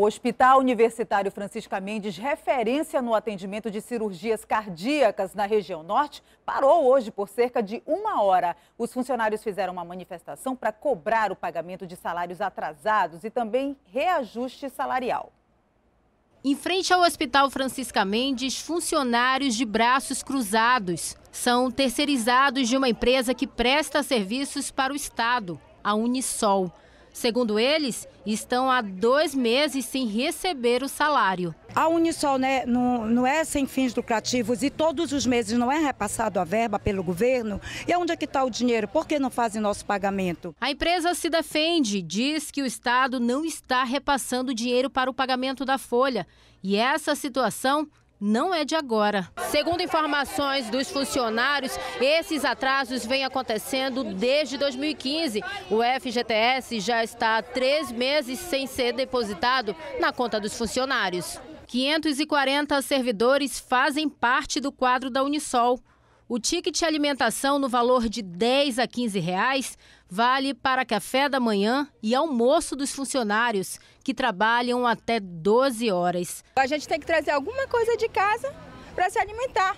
O Hospital Universitário Francisca Mendes, referência no atendimento de cirurgias cardíacas na região norte, parou hoje por cerca de uma hora. Os funcionários fizeram uma manifestação para cobrar o pagamento de salários atrasados e também reajuste salarial. Em frente ao Hospital Francisca Mendes, funcionários de braços cruzados são terceirizados de uma empresa que presta serviços para o Estado, a Unisol. Segundo eles, estão há dois meses sem receber o salário. A Unisol né, não, não, é sem fins lucrativos e todos os meses não é repassado a verba pelo governo. E onde é que está o dinheiro? Por que não fazem nosso pagamento? A empresa se defende, diz que o Estado não está repassando dinheiro para o pagamento da folha. E essa situação não é de agora. Segundo informações dos funcionários, esses atrasos vêm acontecendo desde 2015. O FGTS já está há três meses sem ser depositado na conta dos funcionários. 540 servidores fazem parte do quadro da Unisol. O ticket alimentação no valor de 10 a 15 reais vale para café da manhã e almoço dos funcionários que trabalham até 12 horas. A gente tem que trazer alguma coisa de casa para se alimentar,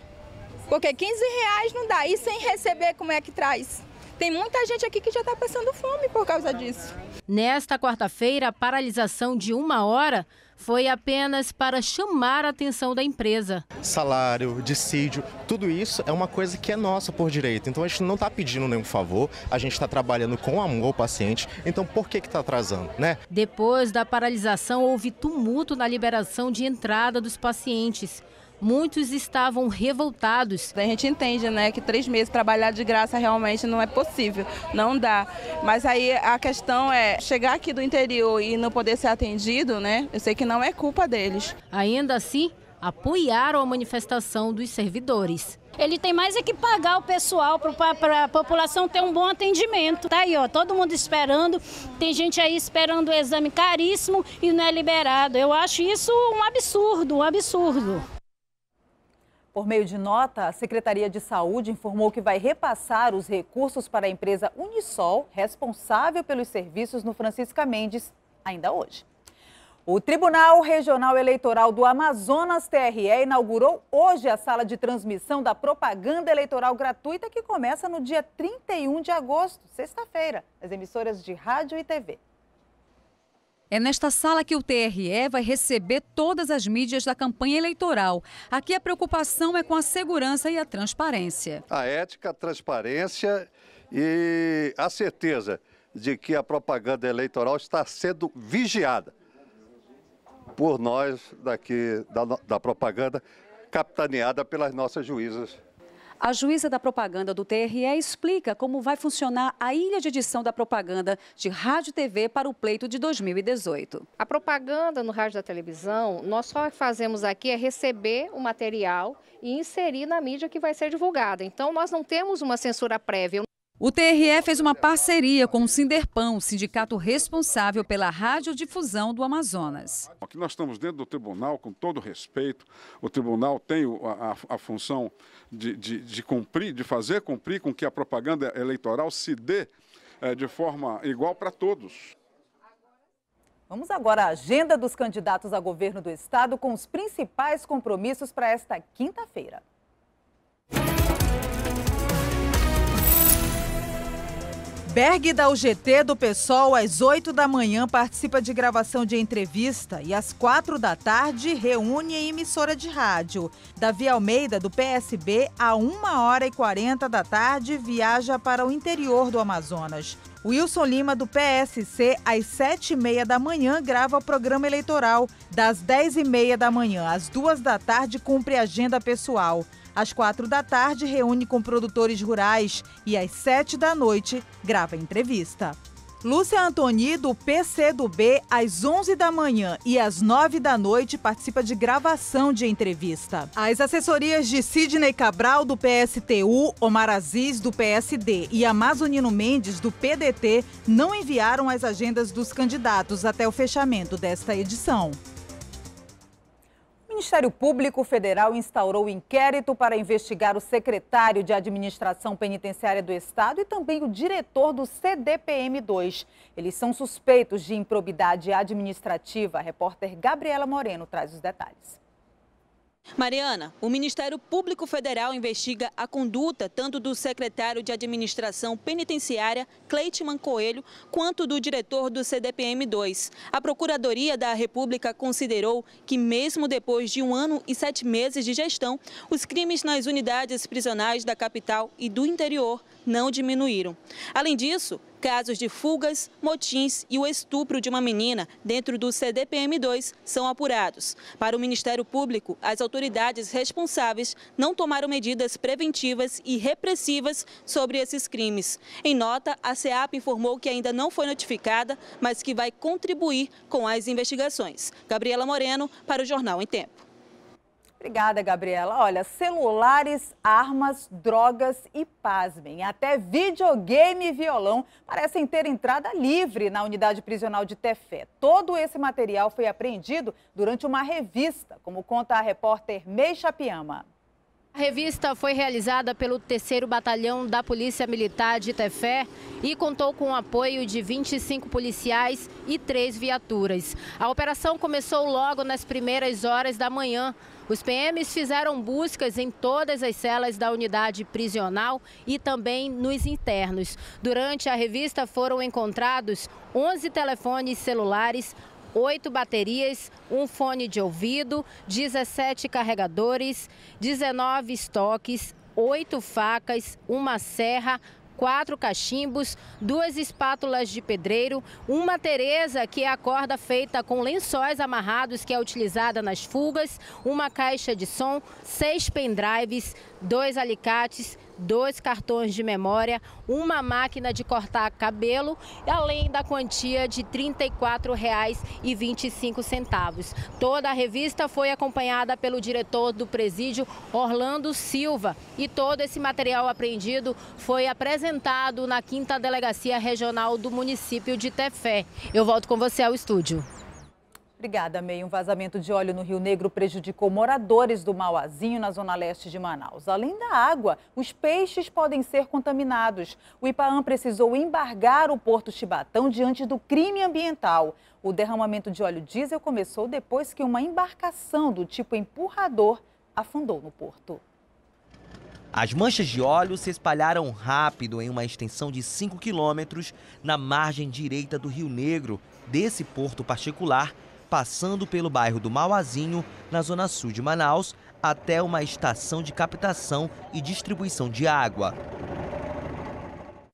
porque 15 reais não dá. E sem receber, como é que traz? Tem muita gente aqui que já está passando fome por causa disso. Nesta quarta-feira, a paralisação de uma hora foi apenas para chamar a atenção da empresa. Salário, dissídio, tudo isso é uma coisa que é nossa por direito. Então a gente não está pedindo nenhum favor, a gente está trabalhando com amor ao paciente. Então por que está atrasando, né? Depois da paralisação, houve tumulto na liberação de entrada dos pacientes muitos estavam revoltados. A gente entende, né, que três meses trabalhar de graça realmente não é possível, não dá. Mas aí a questão é chegar aqui do interior e não poder ser atendido, né? Eu sei que não é culpa deles. Ainda assim, apoiaram a manifestação dos servidores. Ele tem mais é que pagar o pessoal para a população ter um bom atendimento. Tá aí, ó, todo mundo esperando. Tem gente aí esperando o exame caríssimo e não é liberado. Eu acho isso um absurdo, um absurdo. Por meio de nota, a Secretaria de Saúde informou que vai repassar os recursos para a empresa Unisol, responsável pelos serviços no Francisca Mendes, ainda hoje. O Tribunal Regional Eleitoral do Amazonas, TRE, inaugurou hoje a sala de transmissão da propaganda eleitoral gratuita que começa no dia 31 de agosto, sexta-feira, nas emissoras de rádio e TV. É nesta sala que o TRE vai receber todas as mídias da campanha eleitoral. Aqui a preocupação é com a segurança e a transparência. A ética, a transparência e a certeza de que a propaganda eleitoral está sendo vigiada por nós daqui da, da propaganda capitaneada pelas nossas juízas a juíza da propaganda do TRE explica como vai funcionar a ilha de edição da propaganda de rádio e TV para o pleito de 2018. A propaganda no rádio da televisão, nós só fazemos aqui é receber o material e inserir na mídia que vai ser divulgada. Então, nós não temos uma censura prévia. O TRE fez uma parceria com o Cinderpão, o sindicato responsável pela radiodifusão do Amazonas. Aqui nós estamos dentro do tribunal, com todo respeito. O tribunal tem a, a, a função de, de, de cumprir, de fazer cumprir com que a propaganda eleitoral se dê é, de forma igual para todos. Vamos agora à agenda dos candidatos a governo do Estado com os principais compromissos para esta quinta-feira. Berg da UGT do PSOL, às 8 da manhã, participa de gravação de entrevista e às 4 da tarde reúne em emissora de rádio. Davi Almeida, do PSB, a 1 hora e 40 da tarde, viaja para o interior do Amazonas. Wilson Lima, do PSC, às 7h30 da manhã, grava o programa eleitoral. Das 10h30 da manhã às 2 da tarde, cumpre agenda pessoal. Às quatro da tarde, reúne com produtores rurais e às sete da noite, grava entrevista. Lúcia Antoni, do PCdoB, às 11 da manhã e às 9 da noite, participa de gravação de entrevista. As assessorias de Sidney Cabral, do PSTU, Omar Aziz, do PSD e Amazonino Mendes, do PDT, não enviaram as agendas dos candidatos até o fechamento desta edição. Ministério Público Federal instaurou inquérito para investigar o secretário de Administração Penitenciária do Estado e também o diretor do CDPM2. Eles são suspeitos de improbidade administrativa. A repórter Gabriela Moreno traz os detalhes. Mariana, o Ministério Público Federal investiga a conduta tanto do secretário de Administração Penitenciária, Cleitman Coelho, quanto do diretor do CDPM-2. A Procuradoria da República considerou que, mesmo depois de um ano e sete meses de gestão, os crimes nas unidades prisionais da capital e do interior não diminuíram. Além disso, Casos de fugas, motins e o estupro de uma menina dentro do CDPM2 são apurados. Para o Ministério Público, as autoridades responsáveis não tomaram medidas preventivas e repressivas sobre esses crimes. Em nota, a SEAP informou que ainda não foi notificada, mas que vai contribuir com as investigações. Gabriela Moreno, para o Jornal em Tempo. Obrigada, Gabriela. Olha, celulares, armas, drogas e, pasmem, até videogame e violão parecem ter entrada livre na unidade prisional de Tefé. Todo esse material foi apreendido durante uma revista, como conta a repórter Mei Chapiama. A revista foi realizada pelo terceiro Batalhão da Polícia Militar de Tefé e contou com o apoio de 25 policiais e três viaturas. A operação começou logo nas primeiras horas da manhã. Os PMs fizeram buscas em todas as celas da unidade prisional e também nos internos. Durante a revista foram encontrados 11 telefones celulares, oito baterias, um fone de ouvido, 17 carregadores, 19 estoques, oito facas, uma serra, quatro cachimbos, duas espátulas de pedreiro, uma teresa, que é a corda feita com lençóis amarrados que é utilizada nas fugas, uma caixa de som, seis pendrives, dois alicates, dois cartões de memória, uma máquina de cortar cabelo, além da quantia de R$ 34,25. Toda a revista foi acompanhada pelo diretor do presídio, Orlando Silva, e todo esse material apreendido foi apresentado na 5 Delegacia Regional do município de Tefé. Eu volto com você ao estúdio. Obrigada, Meio. Um vazamento de óleo no Rio Negro prejudicou moradores do Mauazinho, na zona leste de Manaus. Além da água, os peixes podem ser contaminados. O IPAAM precisou embargar o Porto Chibatão diante do crime ambiental. O derramamento de óleo diesel começou depois que uma embarcação do tipo empurrador afundou no porto. As manchas de óleo se espalharam rápido em uma extensão de 5 quilômetros na margem direita do Rio Negro. Desse porto particular, passando pelo bairro do Mauazinho, na zona sul de Manaus, até uma estação de captação e distribuição de água.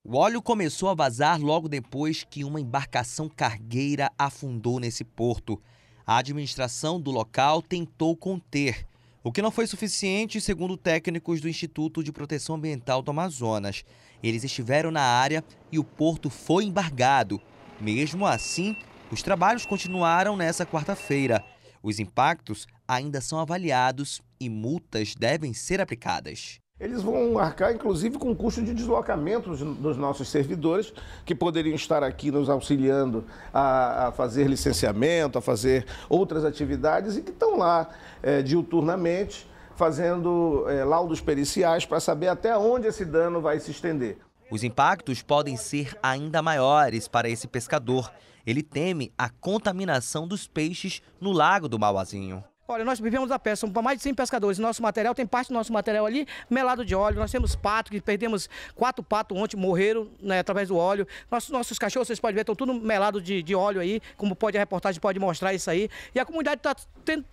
O óleo começou a vazar logo depois que uma embarcação cargueira afundou nesse porto. A administração do local tentou conter, o que não foi suficiente, segundo técnicos do Instituto de Proteção Ambiental do Amazonas. Eles estiveram na área e o porto foi embargado. Mesmo assim, os trabalhos continuaram nesta quarta-feira. Os impactos ainda são avaliados e multas devem ser aplicadas. Eles vão arcar, inclusive, com o custo de deslocamento dos nossos servidores, que poderiam estar aqui nos auxiliando a, fazer licenciamento, a fazer outras atividades e que estão lá é, diuturnamente fazendo é, laudos periciais para saber até onde esse dano vai se estender. Os impactos podem ser ainda maiores para esse pescador, ele teme a contaminação dos peixes no lago do Mauazinho. Olha, nós vivemos a pesca, são mais de 100 pescadores. Nosso material, tem parte do nosso material ali melado de óleo. Nós temos pato, que perdemos quatro patos ontem, morreram né, através do óleo. Nossos, nossos cachorros, vocês podem ver, estão tudo melado de, de óleo aí, como pode a reportagem pode mostrar isso aí. E a comunidade está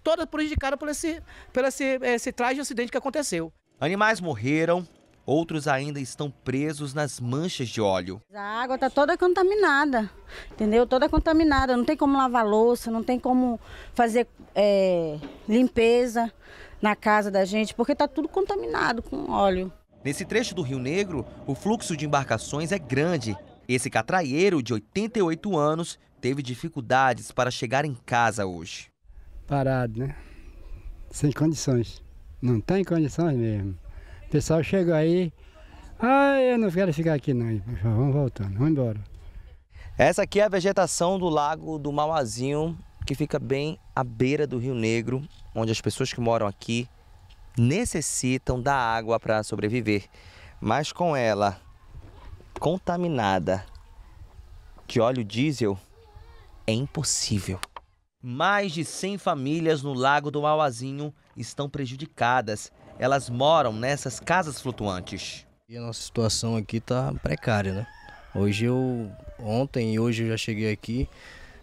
toda prejudicada por esse, por esse, esse trágico acidente que aconteceu. Animais morreram, Outros ainda estão presos nas manchas de óleo. A água está toda contaminada, entendeu? Toda contaminada. Não tem como lavar louça, não tem como fazer é, limpeza na casa da gente, porque está tudo contaminado com óleo. Nesse trecho do Rio Negro, o fluxo de embarcações é grande. Esse catraieiro de 88 anos teve dificuldades para chegar em casa hoje. Parado, né? Sem condições. Não tem condições mesmo pessoal chegou aí, ah, eu não quero ficar aqui não, vamos voltando, vamos embora. Essa aqui é a vegetação do Lago do Mauazinho, que fica bem à beira do Rio Negro, onde as pessoas que moram aqui necessitam da água para sobreviver. Mas com ela contaminada de óleo diesel, é impossível. Mais de 100 famílias no Lago do Mauazinho estão prejudicadas elas moram nessas casas flutuantes. E a nossa situação aqui está precária, né? Hoje eu, ontem e hoje eu já cheguei aqui,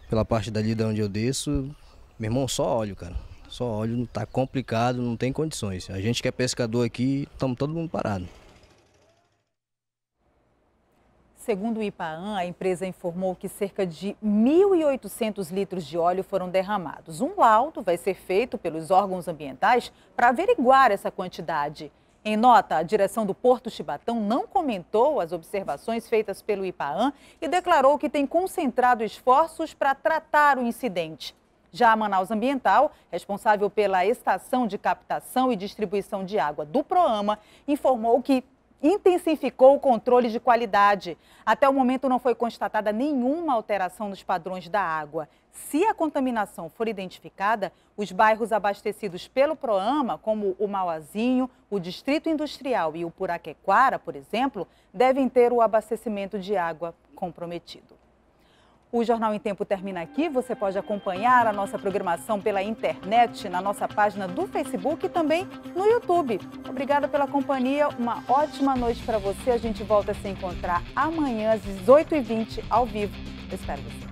pela parte dali de onde eu desço, meu irmão, só óleo, cara. Só óleo, tá complicado, não tem condições. A gente que é pescador aqui, estamos todo mundo parado. Segundo o IPAAN, a empresa informou que cerca de 1.800 litros de óleo foram derramados. Um laudo vai ser feito pelos órgãos ambientais para averiguar essa quantidade. Em nota, a direção do Porto Chibatão não comentou as observações feitas pelo IPAAN e declarou que tem concentrado esforços para tratar o incidente. Já a Manaus Ambiental, responsável pela estação de captação e distribuição de água do Proama, informou que intensificou o controle de qualidade. Até o momento não foi constatada nenhuma alteração nos padrões da água. Se a contaminação for identificada, os bairros abastecidos pelo Proama, como o Mauazinho, o Distrito Industrial e o Puraquequara, por exemplo, devem ter o abastecimento de água comprometido. O Jornal em Tempo termina aqui. Você pode acompanhar a nossa programação pela internet, na nossa página do Facebook e também no YouTube. Obrigada pela companhia. Uma ótima noite para você. A gente volta a se encontrar amanhã às 18h20 ao vivo. Eu espero você.